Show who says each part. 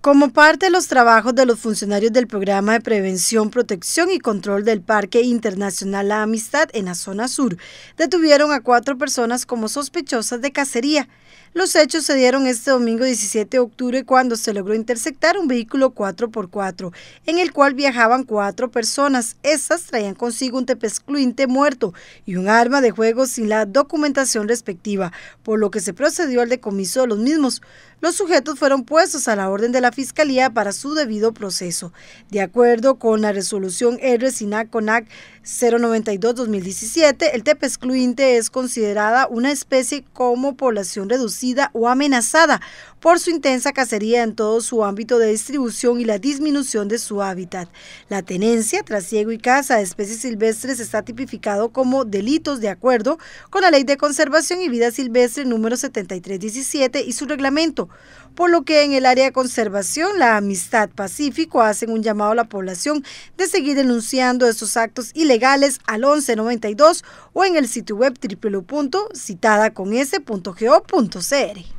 Speaker 1: Como parte de los trabajos de los funcionarios del Programa de Prevención, Protección y Control del Parque Internacional La Amistad en la zona sur, detuvieron a cuatro personas como sospechosas de cacería. Los hechos se dieron este domingo 17 de octubre cuando se logró interceptar un vehículo 4x4, en el cual viajaban cuatro personas. Estas traían consigo un tepescluinte muerto y un arma de juego sin la documentación respectiva, por lo que se procedió al decomiso de los mismos. Los sujetos fueron puestos a la orden de la Fiscalía para su debido proceso. De acuerdo con la resolución r conac 092-2017, el excluinte es considerada una especie como población reducida o amenazada por su intensa cacería en todo su ámbito de distribución y la disminución de su hábitat. La tenencia, trasiego y caza de especies silvestres está tipificado como delitos de acuerdo con la Ley de Conservación y Vida Silvestre número 7317 y su reglamento, por lo que en el área conservación la Amistad Pacífico hacen un llamado a la población de seguir denunciando estos actos ilegales al 1192 o en el sitio web www.citadaconese.go.cr.